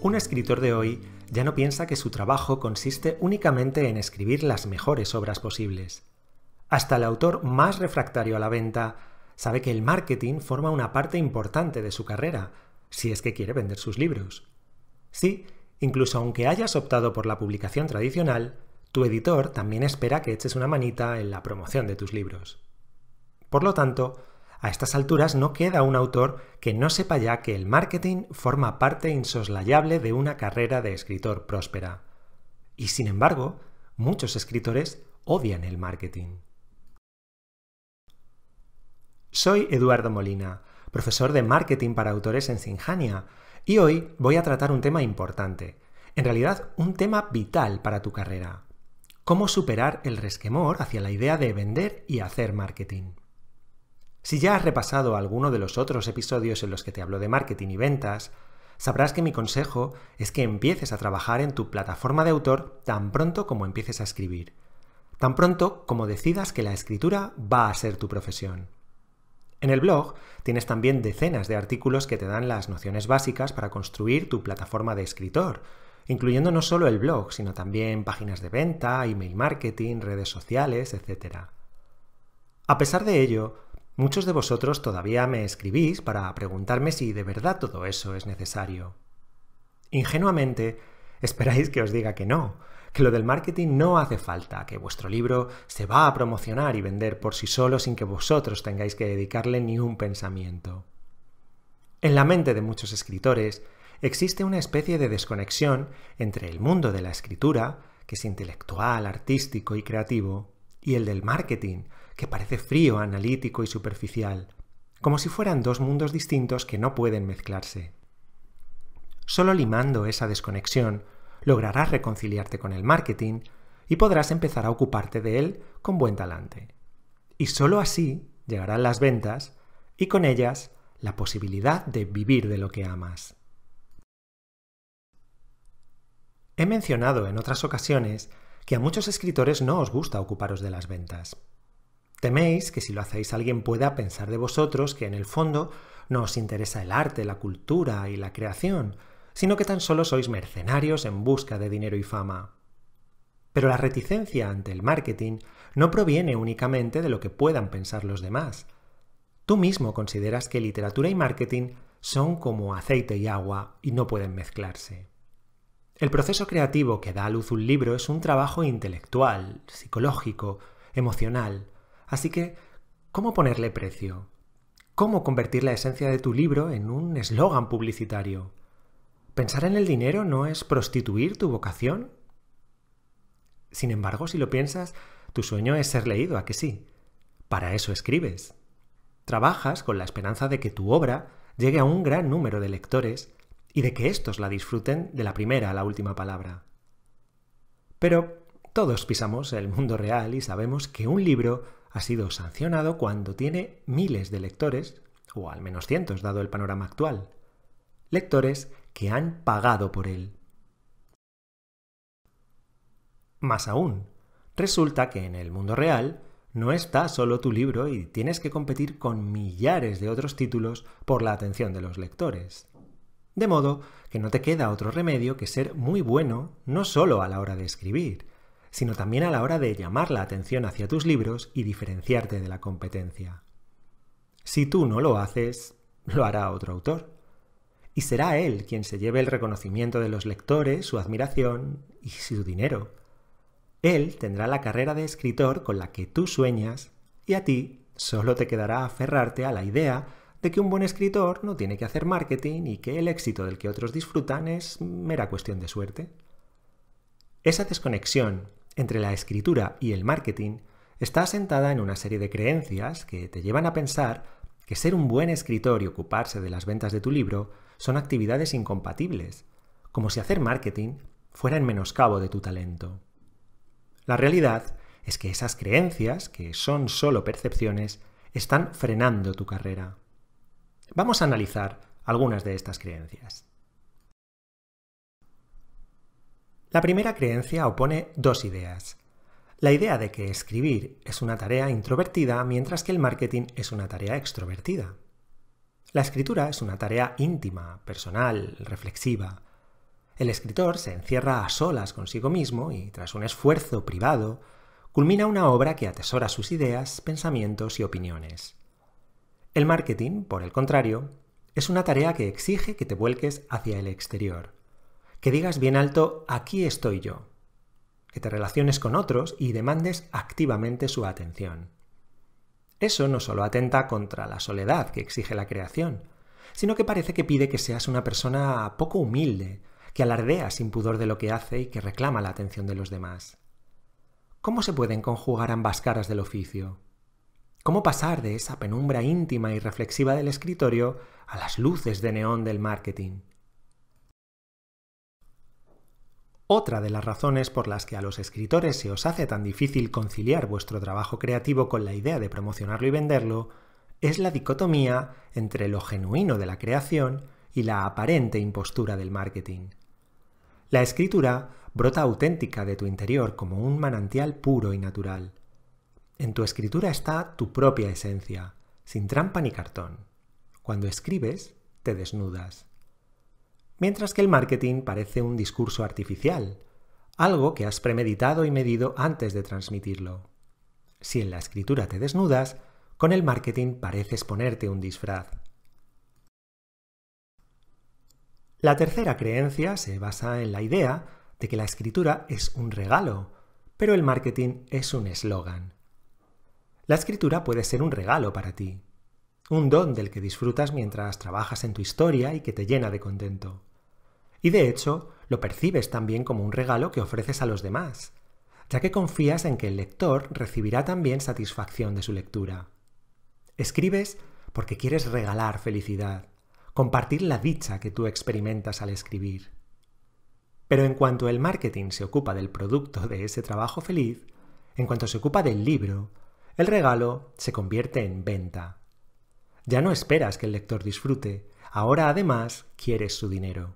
Un escritor de hoy ya no piensa que su trabajo consiste únicamente en escribir las mejores obras posibles. Hasta el autor más refractario a la venta sabe que el marketing forma una parte importante de su carrera, si es que quiere vender sus libros. Sí, incluso aunque hayas optado por la publicación tradicional, tu editor también espera que eches una manita en la promoción de tus libros. Por lo tanto, a estas alturas no queda un autor que no sepa ya que el marketing forma parte insoslayable de una carrera de escritor próspera. Y sin embargo, muchos escritores odian el marketing. Soy Eduardo Molina, profesor de marketing para autores en Sinjania, y hoy voy a tratar un tema importante, en realidad un tema vital para tu carrera. ¿Cómo superar el resquemor hacia la idea de vender y hacer marketing? Si ya has repasado alguno de los otros episodios en los que te hablo de marketing y ventas, sabrás que mi consejo es que empieces a trabajar en tu plataforma de autor tan pronto como empieces a escribir, tan pronto como decidas que la escritura va a ser tu profesión. En el blog tienes también decenas de artículos que te dan las nociones básicas para construir tu plataforma de escritor, incluyendo no solo el blog, sino también páginas de venta, email marketing, redes sociales, etc. A pesar de ello, Muchos de vosotros todavía me escribís para preguntarme si de verdad todo eso es necesario. Ingenuamente, esperáis que os diga que no, que lo del marketing no hace falta, que vuestro libro se va a promocionar y vender por sí solo sin que vosotros tengáis que dedicarle ni un pensamiento. En la mente de muchos escritores existe una especie de desconexión entre el mundo de la escritura, que es intelectual, artístico y creativo, y el del marketing, que parece frío, analítico y superficial, como si fueran dos mundos distintos que no pueden mezclarse. Solo limando esa desconexión, lograrás reconciliarte con el marketing y podrás empezar a ocuparte de él con buen talante. Y solo así llegarán las ventas y con ellas la posibilidad de vivir de lo que amas. He mencionado en otras ocasiones que a muchos escritores no os gusta ocuparos de las ventas. Teméis que si lo hacéis alguien pueda pensar de vosotros que en el fondo no os interesa el arte, la cultura y la creación, sino que tan solo sois mercenarios en busca de dinero y fama. Pero la reticencia ante el marketing no proviene únicamente de lo que puedan pensar los demás. Tú mismo consideras que literatura y marketing son como aceite y agua y no pueden mezclarse. El proceso creativo que da a luz un libro es un trabajo intelectual, psicológico, emocional, Así que, ¿cómo ponerle precio? ¿Cómo convertir la esencia de tu libro en un eslogan publicitario? ¿Pensar en el dinero no es prostituir tu vocación? Sin embargo, si lo piensas, tu sueño es ser leído, ¿a que sí? Para eso escribes. Trabajas con la esperanza de que tu obra llegue a un gran número de lectores y de que éstos la disfruten de la primera a la última palabra. Pero todos pisamos el mundo real y sabemos que un libro ha sido sancionado cuando tiene miles de lectores, o al menos cientos dado el panorama actual, lectores que han pagado por él. Más aún, resulta que en el mundo real no está solo tu libro y tienes que competir con millares de otros títulos por la atención de los lectores. De modo que no te queda otro remedio que ser muy bueno no solo a la hora de escribir, sino también a la hora de llamar la atención hacia tus libros y diferenciarte de la competencia. Si tú no lo haces, lo hará otro autor. Y será él quien se lleve el reconocimiento de los lectores, su admiración y su dinero. Él tendrá la carrera de escritor con la que tú sueñas y a ti solo te quedará aferrarte a la idea de que un buen escritor no tiene que hacer marketing y que el éxito del que otros disfrutan es mera cuestión de suerte. Esa desconexión entre la escritura y el marketing está asentada en una serie de creencias que te llevan a pensar que ser un buen escritor y ocuparse de las ventas de tu libro son actividades incompatibles, como si hacer marketing fuera en menoscabo de tu talento. La realidad es que esas creencias, que son solo percepciones, están frenando tu carrera. Vamos a analizar algunas de estas creencias. La primera creencia opone dos ideas. La idea de que escribir es una tarea introvertida mientras que el marketing es una tarea extrovertida. La escritura es una tarea íntima, personal, reflexiva. El escritor se encierra a solas consigo mismo y, tras un esfuerzo privado, culmina una obra que atesora sus ideas, pensamientos y opiniones. El marketing, por el contrario, es una tarea que exige que te vuelques hacia el exterior que digas bien alto, aquí estoy yo, que te relaciones con otros y demandes activamente su atención. Eso no solo atenta contra la soledad que exige la creación, sino que parece que pide que seas una persona poco humilde, que alardea sin pudor de lo que hace y que reclama la atención de los demás. ¿Cómo se pueden conjugar ambas caras del oficio? ¿Cómo pasar de esa penumbra íntima y reflexiva del escritorio a las luces de neón del marketing? Otra de las razones por las que a los escritores se os hace tan difícil conciliar vuestro trabajo creativo con la idea de promocionarlo y venderlo es la dicotomía entre lo genuino de la creación y la aparente impostura del marketing. La escritura brota auténtica de tu interior como un manantial puro y natural. En tu escritura está tu propia esencia, sin trampa ni cartón. Cuando escribes, te desnudas mientras que el marketing parece un discurso artificial, algo que has premeditado y medido antes de transmitirlo. Si en la escritura te desnudas, con el marketing pareces ponerte un disfraz. La tercera creencia se basa en la idea de que la escritura es un regalo, pero el marketing es un eslogan. La escritura puede ser un regalo para ti, un don del que disfrutas mientras trabajas en tu historia y que te llena de contento. Y de hecho, lo percibes también como un regalo que ofreces a los demás, ya que confías en que el lector recibirá también satisfacción de su lectura. Escribes porque quieres regalar felicidad, compartir la dicha que tú experimentas al escribir. Pero en cuanto el marketing se ocupa del producto de ese trabajo feliz, en cuanto se ocupa del libro, el regalo se convierte en venta. Ya no esperas que el lector disfrute, ahora además quieres su dinero.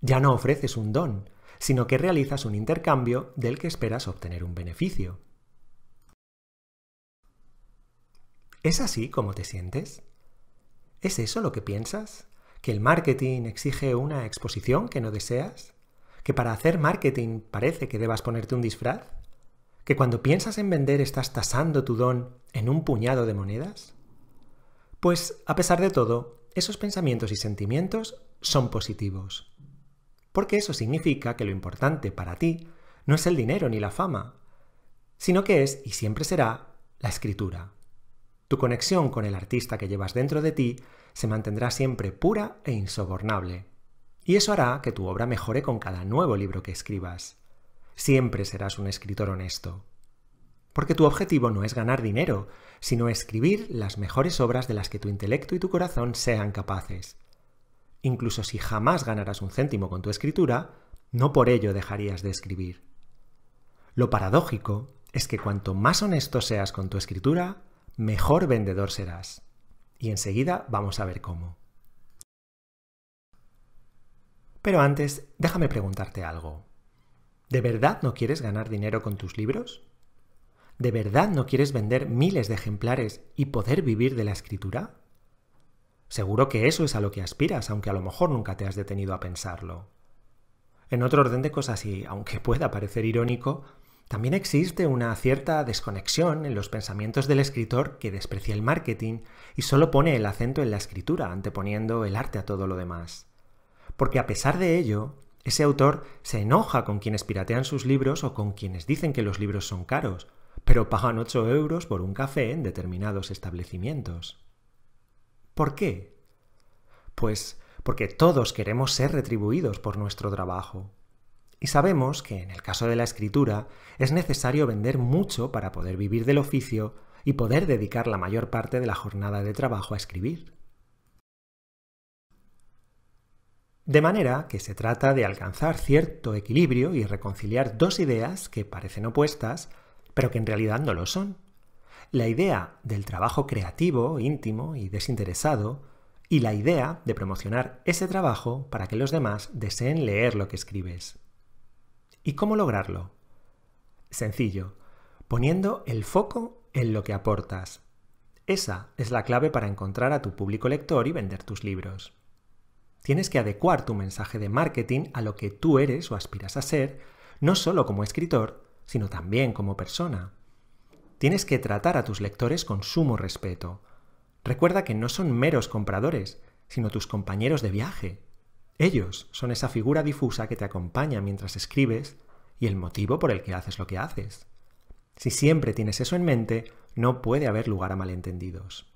Ya no ofreces un don, sino que realizas un intercambio del que esperas obtener un beneficio. ¿Es así como te sientes? ¿Es eso lo que piensas? ¿Que el marketing exige una exposición que no deseas? ¿Que para hacer marketing parece que debas ponerte un disfraz? ¿Que cuando piensas en vender estás tasando tu don en un puñado de monedas? Pues, a pesar de todo, esos pensamientos y sentimientos son positivos porque eso significa que lo importante para ti no es el dinero ni la fama, sino que es y siempre será la escritura. Tu conexión con el artista que llevas dentro de ti se mantendrá siempre pura e insobornable, y eso hará que tu obra mejore con cada nuevo libro que escribas. Siempre serás un escritor honesto. Porque tu objetivo no es ganar dinero, sino escribir las mejores obras de las que tu intelecto y tu corazón sean capaces. Incluso si jamás ganaras un céntimo con tu escritura, no por ello dejarías de escribir. Lo paradójico es que cuanto más honesto seas con tu escritura, mejor vendedor serás. Y enseguida vamos a ver cómo. Pero antes, déjame preguntarte algo. ¿De verdad no quieres ganar dinero con tus libros? ¿De verdad no quieres vender miles de ejemplares y poder vivir de la escritura? Seguro que eso es a lo que aspiras, aunque a lo mejor nunca te has detenido a pensarlo. En otro orden de cosas, y aunque pueda parecer irónico, también existe una cierta desconexión en los pensamientos del escritor que desprecia el marketing y solo pone el acento en la escritura, anteponiendo el arte a todo lo demás. Porque a pesar de ello, ese autor se enoja con quienes piratean sus libros o con quienes dicen que los libros son caros, pero pagan 8 euros por un café en determinados establecimientos. ¿Por qué? Pues porque todos queremos ser retribuidos por nuestro trabajo. Y sabemos que en el caso de la escritura es necesario vender mucho para poder vivir del oficio y poder dedicar la mayor parte de la jornada de trabajo a escribir. De manera que se trata de alcanzar cierto equilibrio y reconciliar dos ideas que parecen opuestas, pero que en realidad no lo son. La idea del trabajo creativo, íntimo y desinteresado, y la idea de promocionar ese trabajo para que los demás deseen leer lo que escribes. ¿Y cómo lograrlo? Sencillo, poniendo el foco en lo que aportas. Esa es la clave para encontrar a tu público lector y vender tus libros. Tienes que adecuar tu mensaje de marketing a lo que tú eres o aspiras a ser, no solo como escritor, sino también como persona. Tienes que tratar a tus lectores con sumo respeto. Recuerda que no son meros compradores, sino tus compañeros de viaje. Ellos son esa figura difusa que te acompaña mientras escribes y el motivo por el que haces lo que haces. Si siempre tienes eso en mente, no puede haber lugar a malentendidos.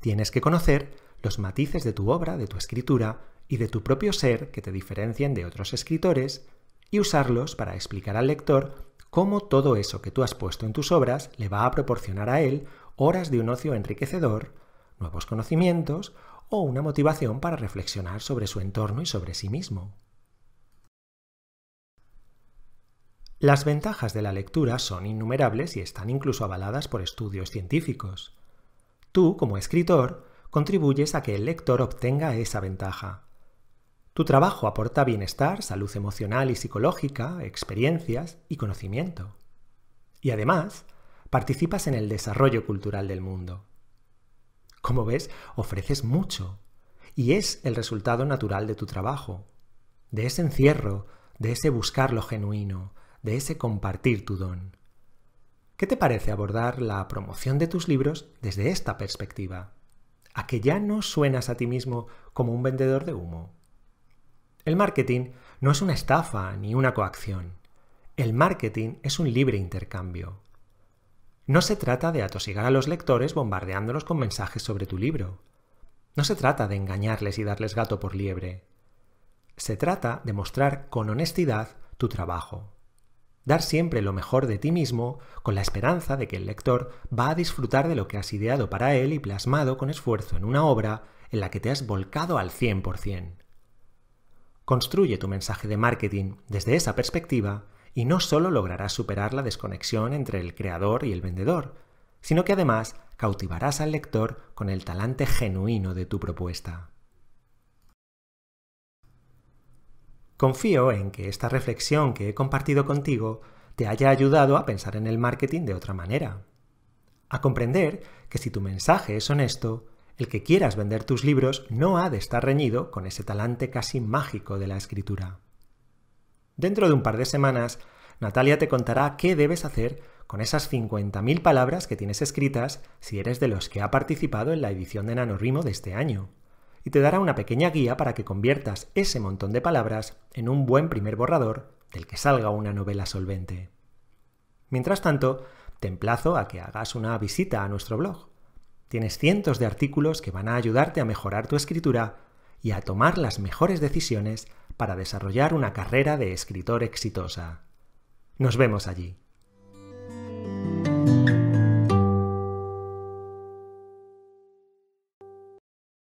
Tienes que conocer los matices de tu obra, de tu escritura y de tu propio ser que te diferencien de otros escritores y usarlos para explicar al lector cómo todo eso que tú has puesto en tus obras le va a proporcionar a él horas de un ocio enriquecedor, nuevos conocimientos o una motivación para reflexionar sobre su entorno y sobre sí mismo. Las ventajas de la lectura son innumerables y están incluso avaladas por estudios científicos. Tú, como escritor, contribuyes a que el lector obtenga esa ventaja, tu trabajo aporta bienestar, salud emocional y psicológica, experiencias y conocimiento. Y además, participas en el desarrollo cultural del mundo. Como ves, ofreces mucho y es el resultado natural de tu trabajo, de ese encierro, de ese buscar lo genuino, de ese compartir tu don. ¿Qué te parece abordar la promoción de tus libros desde esta perspectiva? A que ya no suenas a ti mismo como un vendedor de humo el marketing no es una estafa ni una coacción. El marketing es un libre intercambio. No se trata de atosigar a los lectores bombardeándolos con mensajes sobre tu libro. No se trata de engañarles y darles gato por liebre. Se trata de mostrar con honestidad tu trabajo. Dar siempre lo mejor de ti mismo con la esperanza de que el lector va a disfrutar de lo que has ideado para él y plasmado con esfuerzo en una obra en la que te has volcado al 100%. Construye tu mensaje de marketing desde esa perspectiva y no solo lograrás superar la desconexión entre el creador y el vendedor, sino que además cautivarás al lector con el talante genuino de tu propuesta. Confío en que esta reflexión que he compartido contigo te haya ayudado a pensar en el marketing de otra manera, a comprender que si tu mensaje es honesto, el que quieras vender tus libros no ha de estar reñido con ese talante casi mágico de la escritura. Dentro de un par de semanas, Natalia te contará qué debes hacer con esas 50.000 palabras que tienes escritas si eres de los que ha participado en la edición de NanoRimo de este año. Y te dará una pequeña guía para que conviertas ese montón de palabras en un buen primer borrador del que salga una novela solvente. Mientras tanto, te emplazo a que hagas una visita a nuestro blog Tienes cientos de artículos que van a ayudarte a mejorar tu escritura y a tomar las mejores decisiones para desarrollar una carrera de escritor exitosa. Nos vemos allí.